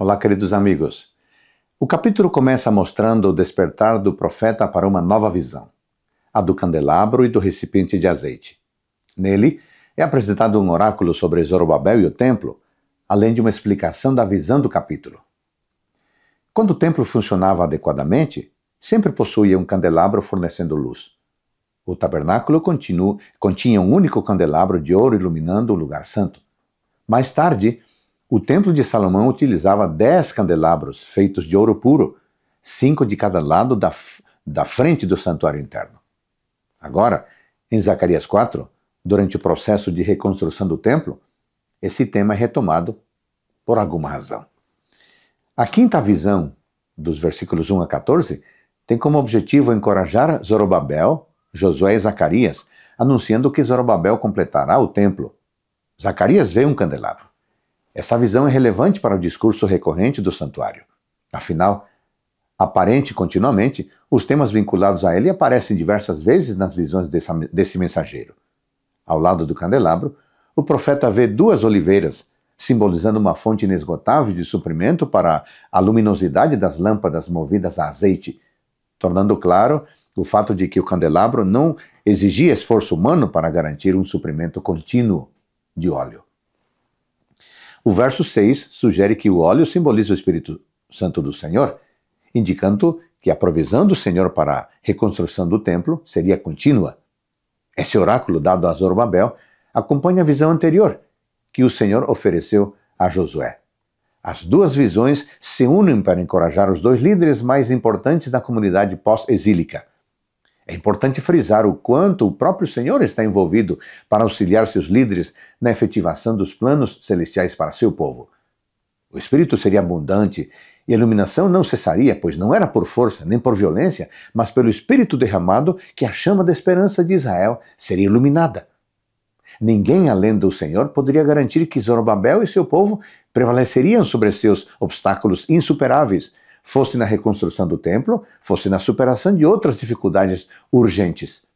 Olá, queridos amigos. O capítulo começa mostrando o despertar do profeta para uma nova visão, a do candelabro e do recipiente de azeite. Nele é apresentado um oráculo sobre Zorobabel e o templo, além de uma explicação da visão do capítulo. Quando o templo funcionava adequadamente, sempre possuía um candelabro fornecendo luz. O tabernáculo continu, continha um único candelabro de ouro iluminando o lugar santo. Mais tarde, o Templo de Salomão utilizava dez candelabros feitos de ouro puro, cinco de cada lado da, da frente do santuário interno. Agora, em Zacarias 4, durante o processo de reconstrução do templo, esse tema é retomado por alguma razão. A quinta visão, dos versículos 1 a 14, tem como objetivo encorajar Zorobabel, Josué e Zacarias, anunciando que Zorobabel completará o templo. Zacarias vê um candelabro. Essa visão é relevante para o discurso recorrente do santuário. Afinal, aparente continuamente, os temas vinculados a ele aparecem diversas vezes nas visões desse mensageiro. Ao lado do candelabro, o profeta vê duas oliveiras, simbolizando uma fonte inesgotável de suprimento para a luminosidade das lâmpadas movidas a azeite, tornando claro o fato de que o candelabro não exigia esforço humano para garantir um suprimento contínuo de óleo. O verso 6 sugere que o óleo simboliza o Espírito Santo do Senhor, indicando que a provisão do Senhor para a reconstrução do templo seria contínua. Esse oráculo dado a Zorobabel acompanha a visão anterior que o Senhor ofereceu a Josué. As duas visões se unem para encorajar os dois líderes mais importantes da comunidade pós-exílica. É importante frisar o quanto o próprio Senhor está envolvido para auxiliar seus líderes na efetivação dos planos celestiais para seu povo. O Espírito seria abundante e a iluminação não cessaria, pois não era por força nem por violência, mas pelo Espírito derramado que a chama da esperança de Israel seria iluminada. Ninguém além do Senhor poderia garantir que Zorobabel e seu povo prevaleceriam sobre seus obstáculos insuperáveis fosse na reconstrução do templo, fosse na superação de outras dificuldades urgentes.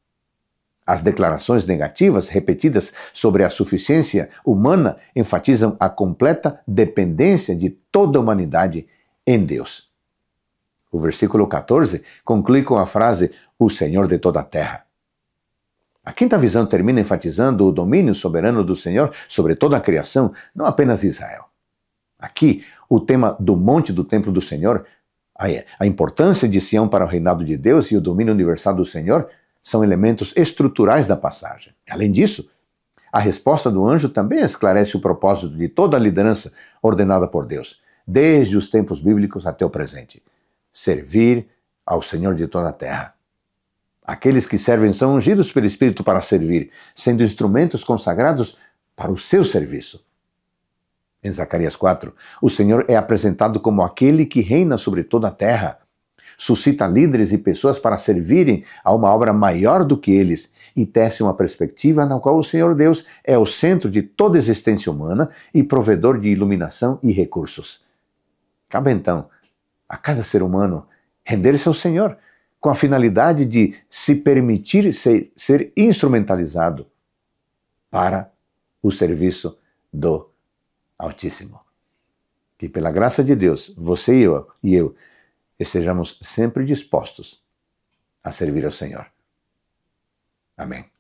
As declarações negativas repetidas sobre a suficiência humana enfatizam a completa dependência de toda a humanidade em Deus. O versículo 14 conclui com a frase: O Senhor de toda a terra. A quinta visão termina enfatizando o domínio soberano do Senhor sobre toda a criação, não apenas Israel. Aqui, o tema do monte do templo do Senhor a importância de Sião para o reinado de Deus e o domínio universal do Senhor são elementos estruturais da passagem. Além disso, a resposta do anjo também esclarece o propósito de toda a liderança ordenada por Deus, desde os tempos bíblicos até o presente: servir ao Senhor de toda a terra. Aqueles que servem são ungidos pelo Espírito para servir, sendo instrumentos consagrados para o seu serviço em Zacarias 4, o Senhor é apresentado como aquele que reina sobre toda a terra, suscita líderes e pessoas para servirem a uma obra maior do que eles e tece uma perspectiva na qual o Senhor Deus é o centro de toda existência humana e provedor de iluminação e recursos. Cabe então a cada ser humano render-se ao Senhor com a finalidade de se permitir ser, ser instrumentalizado para o serviço do Senhor. Altíssimo. Que pela graça de Deus, você e eu, e eu estejamos sempre dispostos a servir ao Senhor. Amém.